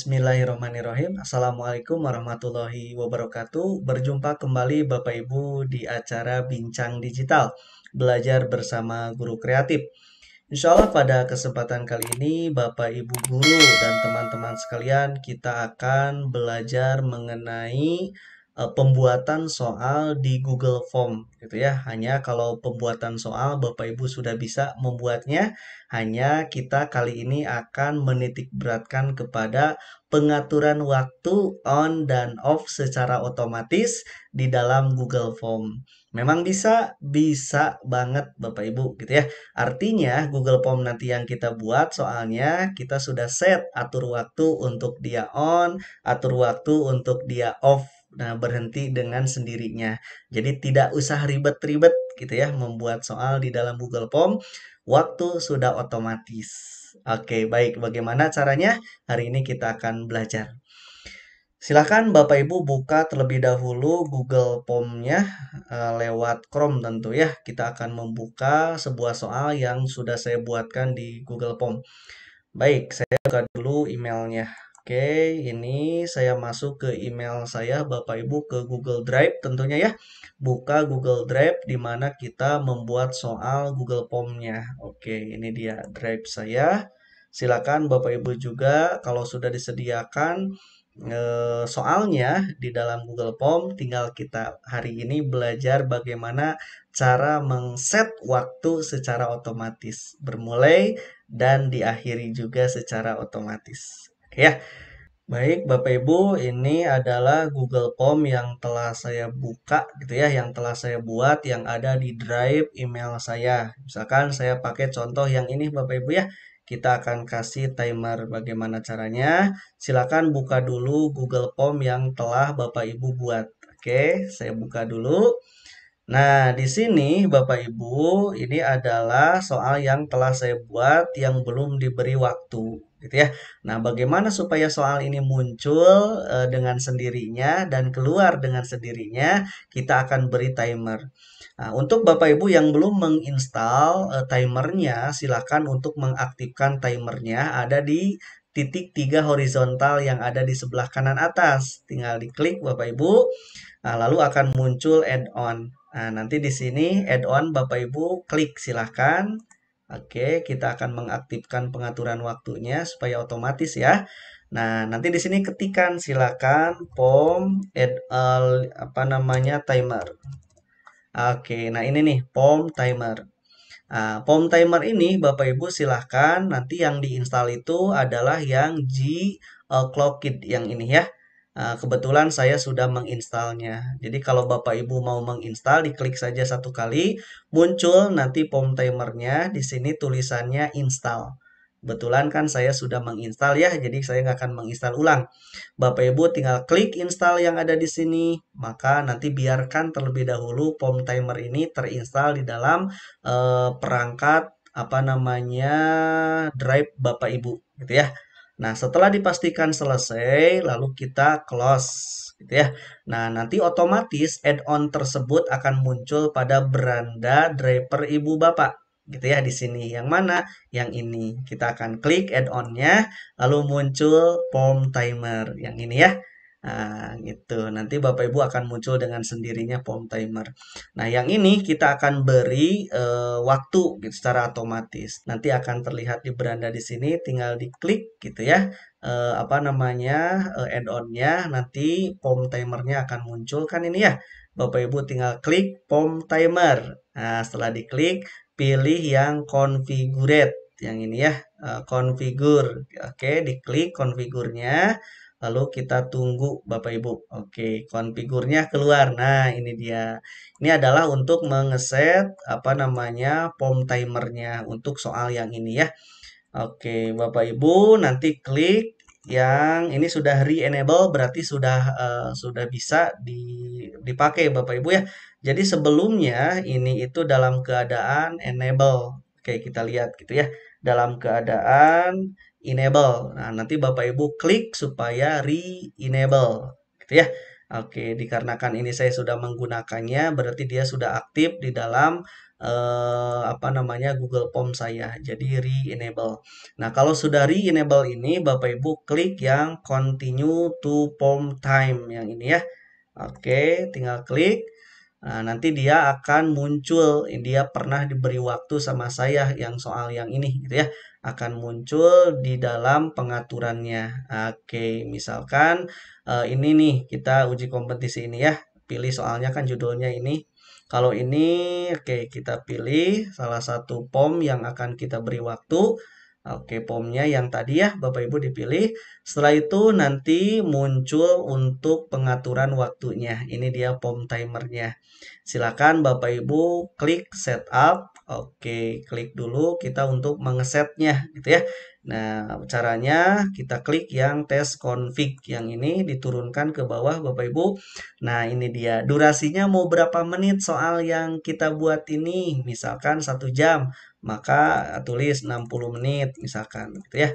Bismillahirrahmanirrahim. Assalamualaikum warahmatullahi wabarakatuh. Berjumpa kembali Bapak Ibu di acara Bincang Digital, belajar bersama guru kreatif. Insya Allah pada kesempatan kali ini Bapak Ibu guru dan teman-teman sekalian kita akan belajar mengenai Eh, pembuatan soal di Google Form gitu ya. Hanya kalau pembuatan soal Bapak Ibu sudah bisa membuatnya, hanya kita kali ini akan menitikberatkan kepada pengaturan waktu on dan off secara otomatis di dalam Google Form. Memang bisa, bisa banget Bapak Ibu gitu ya. Artinya Google Form nanti yang kita buat soalnya kita sudah set atur waktu untuk dia on, atur waktu untuk dia off nah, berhenti dengan sendirinya. Jadi tidak usah ribet-ribet gitu ya membuat soal di dalam Google Form, waktu sudah otomatis. Oke, baik. Bagaimana caranya? Hari ini kita akan belajar. Silahkan Bapak Ibu buka terlebih dahulu Google Form-nya eh, lewat Chrome tentu ya. Kita akan membuka sebuah soal yang sudah saya buatkan di Google Form. Baik, saya buka dulu emailnya. Oke, ini saya masuk ke email saya Bapak Ibu ke Google Drive tentunya ya. Buka Google Drive di mana kita membuat soal Google Form-nya. Oke, ini dia Drive saya. Silakan Bapak Ibu juga kalau sudah disediakan eh, soalnya di dalam Google Form tinggal kita hari ini belajar bagaimana cara mengset waktu secara otomatis bermulai dan diakhiri juga secara otomatis ya. Baik, Bapak Ibu, ini adalah Google Form yang telah saya buka gitu ya, yang telah saya buat yang ada di drive email saya. Misalkan saya pakai contoh yang ini Bapak Ibu ya. Kita akan kasih timer bagaimana caranya. Silakan buka dulu Google Form yang telah Bapak Ibu buat. Oke, saya buka dulu. Nah, di sini Bapak Ibu, ini adalah soal yang telah saya buat yang belum diberi waktu gitu ya. Nah, bagaimana supaya soal ini muncul e, dengan sendirinya dan keluar dengan sendirinya, kita akan beri timer. Nah, untuk Bapak Ibu yang belum menginstal e, timernya, silakan untuk mengaktifkan timernya ada di titik tiga horizontal yang ada di sebelah kanan atas. Tinggal diklik Bapak Ibu, nah, lalu akan muncul add-on. Nah, nanti di sini add-on Bapak Ibu klik silahkan. Oke, kita akan mengaktifkan pengaturan waktunya supaya otomatis ya. Nah, nanti di sini ketikan silakan POM add all, eh, apa namanya timer. Oke, nah ini nih POM timer. Nah, POM timer ini Bapak Ibu silahkan nanti yang diinstal itu adalah yang G eh, Clock Kit yang ini ya. Nah, kebetulan saya sudah menginstalnya. Jadi kalau Bapak Ibu mau menginstal diklik saja satu kali, muncul nanti POM timernya di sini tulisannya install. Kebetulan kan saya sudah menginstal ya, jadi saya nggak akan menginstal ulang. Bapak Ibu tinggal klik install yang ada di sini, maka nanti biarkan terlebih dahulu POM timer ini terinstal di dalam eh, perangkat apa namanya drive Bapak Ibu gitu ya. Nah, setelah dipastikan selesai, lalu kita close gitu ya. Nah, nanti otomatis add-on tersebut akan muncul pada beranda driver ibu bapak gitu ya di sini. Yang mana? Yang ini. Kita akan klik add onnya lalu muncul form timer yang ini ya. Nah, gitu. Nanti Bapak Ibu akan muncul dengan sendirinya form timer. Nah, yang ini kita akan beri uh, waktu gitu, secara otomatis. Nanti akan terlihat di beranda di sini, tinggal diklik gitu ya. Uh, apa namanya uh, add-onnya nanti form timernya akan muncul kan ini ya Bapak Ibu tinggal klik form timer nah setelah diklik pilih yang configured yang ini ya eh, configure oke diklik konfigurnya lalu kita tunggu Bapak Ibu oke konfigurnya keluar nah ini dia ini adalah untuk mengeset apa namanya pom timernya untuk soal yang ini ya oke Bapak Ibu nanti klik yang ini sudah re-enable berarti sudah uh, sudah bisa di dipakai Bapak Ibu ya jadi sebelumnya ini itu dalam keadaan enable. Oke, kita lihat gitu ya. Dalam keadaan enable. Nah, nanti Bapak Ibu klik supaya re-enable gitu ya. Oke, dikarenakan ini saya sudah menggunakannya, berarti dia sudah aktif di dalam eh, apa namanya Google Form saya. Jadi re-enable. Nah, kalau sudah re-enable ini, Bapak Ibu klik yang continue to form time yang ini ya. Oke, tinggal klik. Nah, nanti dia akan muncul, dia pernah diberi waktu sama saya yang soal yang ini gitu ya. Akan muncul di dalam pengaturannya. Oke, misalkan eh, ini nih kita uji kompetisi ini ya. Pilih soalnya kan judulnya ini. Kalau ini, oke kita pilih salah satu POM yang akan kita beri waktu. Oke, pomnya yang tadi ya Bapak Ibu dipilih. Setelah itu nanti muncul untuk pengaturan waktunya. Ini dia pom timernya. Silakan Bapak Ibu klik setup. Oke, klik dulu kita untuk mengesetnya gitu ya. Nah, caranya kita klik yang test config yang ini diturunkan ke bawah Bapak Ibu. Nah, ini dia. Durasinya mau berapa menit soal yang kita buat ini? Misalkan satu jam maka tulis 60 menit misalkan gitu ya.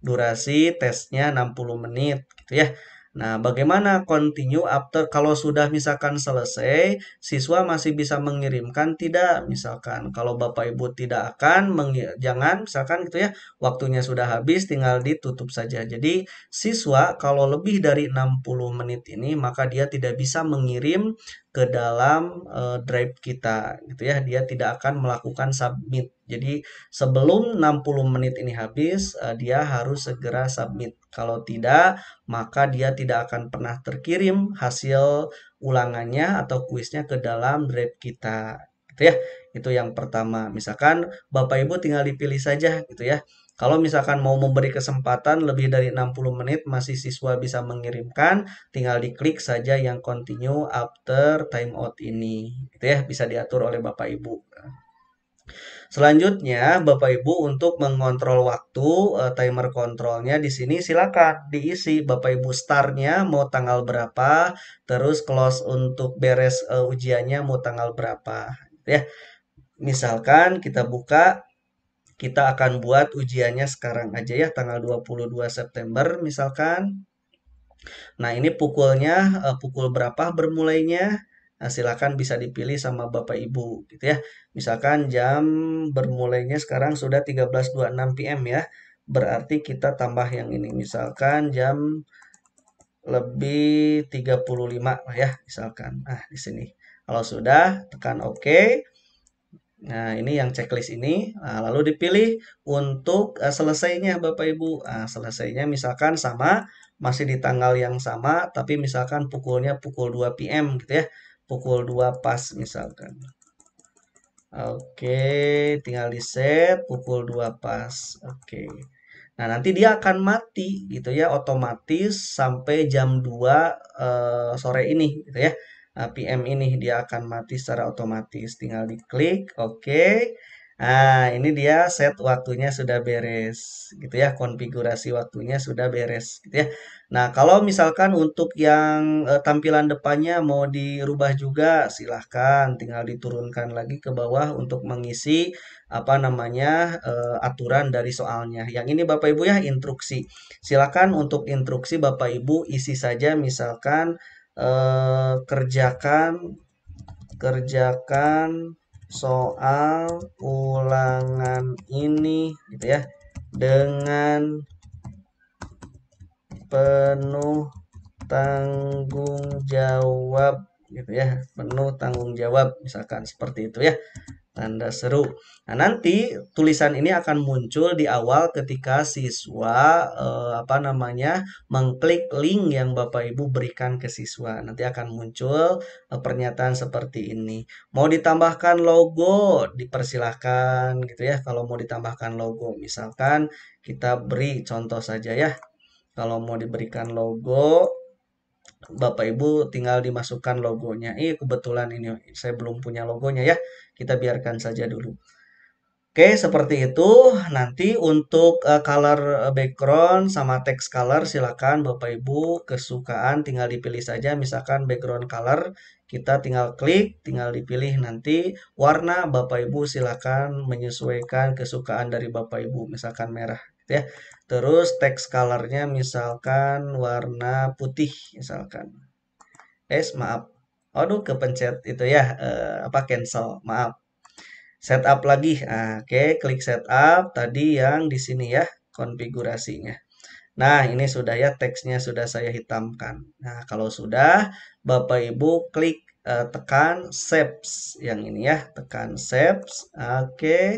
Durasi tesnya 60 menit gitu ya. Nah, bagaimana continue after kalau sudah misalkan selesai, siswa masih bisa mengirimkan tidak misalkan. Kalau Bapak Ibu tidak akan jangan misalkan gitu ya, waktunya sudah habis tinggal ditutup saja. Jadi, siswa kalau lebih dari 60 menit ini maka dia tidak bisa mengirim ke dalam uh, drive kita gitu ya dia tidak akan melakukan submit jadi sebelum 60 menit ini habis uh, dia harus segera submit kalau tidak maka dia tidak akan pernah terkirim hasil ulangannya atau kuisnya ke dalam drive kita gitu ya itu yang pertama. Misalkan Bapak Ibu tinggal dipilih saja gitu ya. Kalau misalkan mau memberi kesempatan lebih dari 60 menit masih siswa bisa mengirimkan, tinggal diklik saja yang continue after time out ini. Gitu ya, bisa diatur oleh Bapak Ibu. Selanjutnya, Bapak Ibu untuk mengontrol waktu eh, timer kontrolnya di sini silakan diisi Bapak Ibu startnya mau tanggal berapa, terus close untuk beres eh, ujiannya mau tanggal berapa, gitu ya misalkan kita buka kita akan buat ujiannya sekarang aja ya tanggal 22 September misalkan. Nah, ini pukulnya eh, pukul berapa bermulainya? Nah, silakan bisa dipilih sama Bapak Ibu gitu ya. Misalkan jam bermulainya sekarang sudah 13.26 PM ya. Berarti kita tambah yang ini misalkan jam lebih 35 ya misalkan. Nah, di sini. Kalau sudah tekan OK. Nah, ini yang checklist ini nah, lalu dipilih untuk uh, selesainya Bapak Ibu. Nah, selesainya misalkan sama masih di tanggal yang sama tapi misalkan pukulnya pukul 2 PM gitu ya. Pukul 2 pas misalkan. Oke, tinggal di set pukul 2 pas. Oke. Nah, nanti dia akan mati gitu ya otomatis sampai jam 2 uh, eh, sore ini gitu ya. Eh, PM ini dia akan mati secara otomatis tinggal diklik oke okay. nah ini dia set waktunya sudah beres gitu ya konfigurasi waktunya sudah beres gitu ya nah kalau misalkan untuk yang e, tampilan depannya mau dirubah juga silahkan tinggal diturunkan lagi ke bawah untuk mengisi apa namanya e, aturan dari soalnya yang ini Bapak Ibu ya instruksi silahkan untuk instruksi Bapak Ibu isi saja misalkan eh, kerjakan kerjakan soal ulangan ini gitu ya dengan penuh tanggung jawab gitu ya penuh tanggung jawab misalkan seperti itu ya tanda seru. Nah, nanti tulisan ini akan muncul di awal ketika siswa eh, apa namanya mengklik link yang Bapak Ibu berikan ke siswa. Nanti akan muncul eh, pernyataan seperti ini. Mau ditambahkan logo, dipersilahkan gitu ya. Kalau mau ditambahkan logo, misalkan kita beri contoh saja ya. Kalau mau diberikan logo Bapak Ibu tinggal dimasukkan logonya. Eh kebetulan ini saya belum punya logonya ya. Kita biarkan saja dulu. Oke, seperti itu. Nanti untuk eh, color eh, background sama text color silakan Bapak Ibu kesukaan tinggal dipilih saja misalkan background color kita tinggal klik, tinggal dipilih nanti warna Bapak Ibu silakan menyesuaikan kesukaan dari Bapak Ibu misalkan merah gitu ya. Terus text colornya misalkan warna putih misalkan. Eh maaf. Aduh kepencet itu ya eh, apa cancel. Maaf. Setup lagi. Ah, oke, okay. klik setup tadi yang di sini ya konfigurasinya. Nah, ini sudah ya teksnya sudah saya hitamkan. Nah, kalau sudah Bapak Ibu klik uh, tekan shapes yang ini ya, tekan shapes. Oke. Okay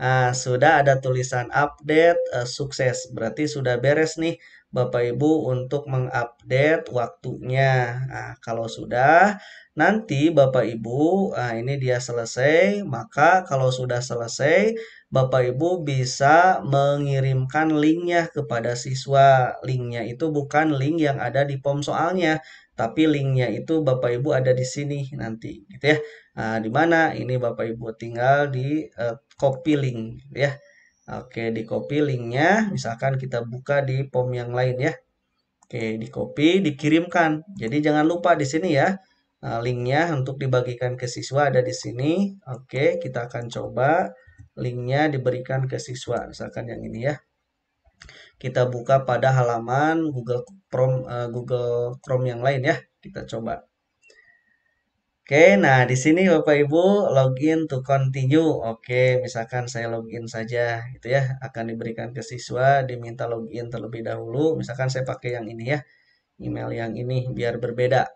Nah, sudah ada tulisan update uh, sukses. Berarti sudah beres nih Bapak Ibu untuk mengupdate waktunya. Nah, kalau sudah nanti Bapak Ibu nah ini dia selesai, maka kalau sudah selesai Bapak Ibu bisa mengirimkan linknya kepada siswa. Linknya itu bukan link yang ada di pom soalnya, tapi linknya itu Bapak Ibu ada di sini nanti gitu ya. Nah, di mana ini Bapak Ibu tinggal di uh, eh, copy link ya. Oke, di copy linknya misalkan kita buka di form yang lain ya. Oke, di copy, dikirimkan. Jadi jangan lupa di sini ya. Ah, linknya untuk dibagikan ke siswa ada di sini. Oke, kita akan coba linknya diberikan ke siswa. Misalkan yang ini ya. Kita buka pada halaman Google Chrome, eh, Google Chrome yang lain ya. Kita coba. Oke, nah di sini Bapak Ibu login to continue. Oke, misalkan saya login saja gitu ya, akan diberikan ke siswa diminta login terlebih dahulu. Misalkan saya pakai yang ini ya, email yang ini biar berbeda.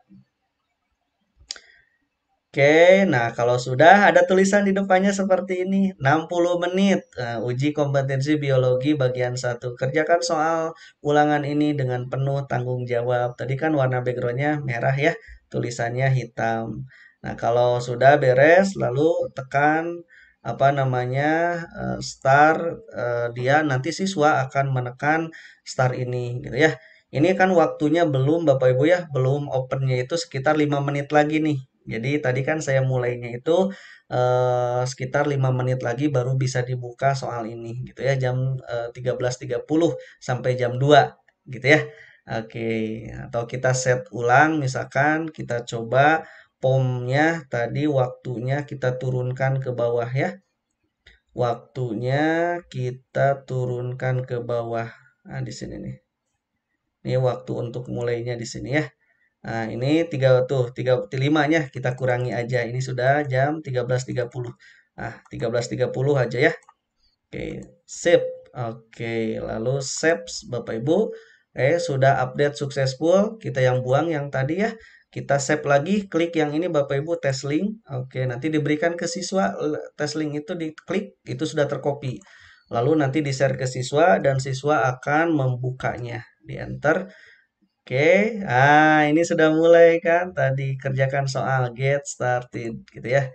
Oke, nah kalau sudah ada tulisan di depannya seperti ini, 60 menit uh, uji kompetensi biologi bagian 1. Kerjakan soal ulangan ini dengan penuh tanggung jawab. Tadi kan warna backgroundnya merah ya, tulisannya hitam. Nah, kalau sudah beres lalu tekan apa namanya eh, star eh, dia nanti siswa akan menekan star ini gitu ya. Ini kan waktunya belum Bapak Ibu ya, belum opennya itu sekitar 5 menit lagi nih. Jadi tadi kan saya mulainya itu eh, sekitar 5 menit lagi baru bisa dibuka soal ini gitu ya jam eh, 13.30 sampai jam 2 gitu ya. Oke, atau kita set ulang misalkan kita coba pomnya tadi waktunya kita turunkan ke bawah ya. Waktunya kita turunkan ke bawah. Nah, di sini nih. Ini waktu untuk mulainya di sini ya. Nah, ini 3 tuh, 35 nya kita kurangi aja. Ini sudah jam 13.30. Ah, 13.30 aja ya. Oke, sip. Oke, lalu save Bapak Ibu. Eh sudah update successful. Kita yang buang yang tadi ya. Kita save lagi, klik yang ini Bapak Ibu tes link. Oke, nanti diberikan ke siswa tes link itu diklik, itu sudah terkopi. Lalu nanti di-share ke siswa dan siswa akan membukanya. Di enter. Oke, ah ini sudah mulai kan tadi kerjakan soal get started gitu ya.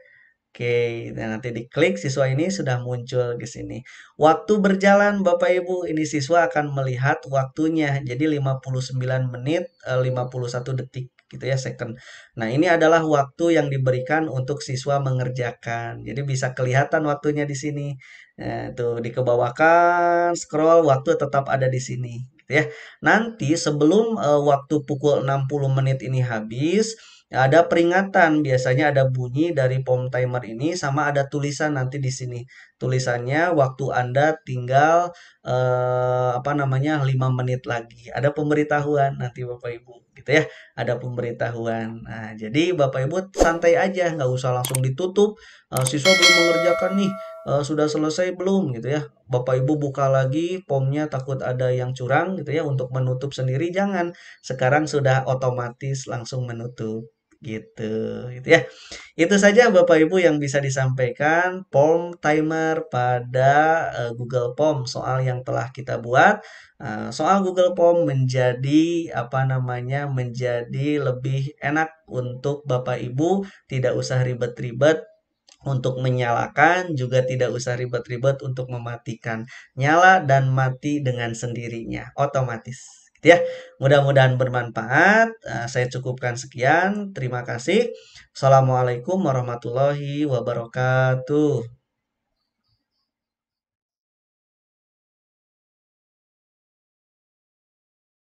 Oke, dan nanti diklik siswa ini sudah muncul ke sini. Waktu berjalan Bapak Ibu, ini siswa akan melihat waktunya. Jadi 59 menit 51 eh, detik gitu ya second. Nah, ini adalah waktu yang diberikan untuk siswa mengerjakan. Jadi bisa kelihatan waktunya di sini. Nah, tuh dikebawakan, scroll waktu tetap ada di sini gitu ya. Nanti sebelum uh, waktu pukul 60 menit ini habis, ada peringatan biasanya ada bunyi dari pom timer ini sama ada tulisan nanti di sini tulisannya waktu Anda tinggal eh, apa namanya 5 menit lagi. Ada pemberitahuan nanti Bapak Ibu gitu ya. Ada pemberitahuan. Nah, jadi Bapak Ibu santai aja, nggak usah langsung ditutup. Eh, siswa belum mengerjakan nih. Eh, sudah selesai belum gitu ya Bapak Ibu buka lagi pomnya takut ada yang curang gitu ya untuk menutup sendiri jangan sekarang sudah otomatis langsung menutup gitu gitu ya itu saja bapak ibu yang bisa disampaikan form timer pada uh, Google Form soal yang telah kita buat uh, soal Google Form menjadi apa namanya menjadi lebih enak untuk bapak ibu tidak usah ribet-ribet untuk menyalakan juga tidak usah ribet-ribet untuk mematikan nyala dan mati dengan sendirinya otomatis Gitu ya. Mudah-mudahan bermanfaat. Eh, saya cukupkan sekian. Terima kasih. Assalamualaikum warahmatullahi wabarakatuh.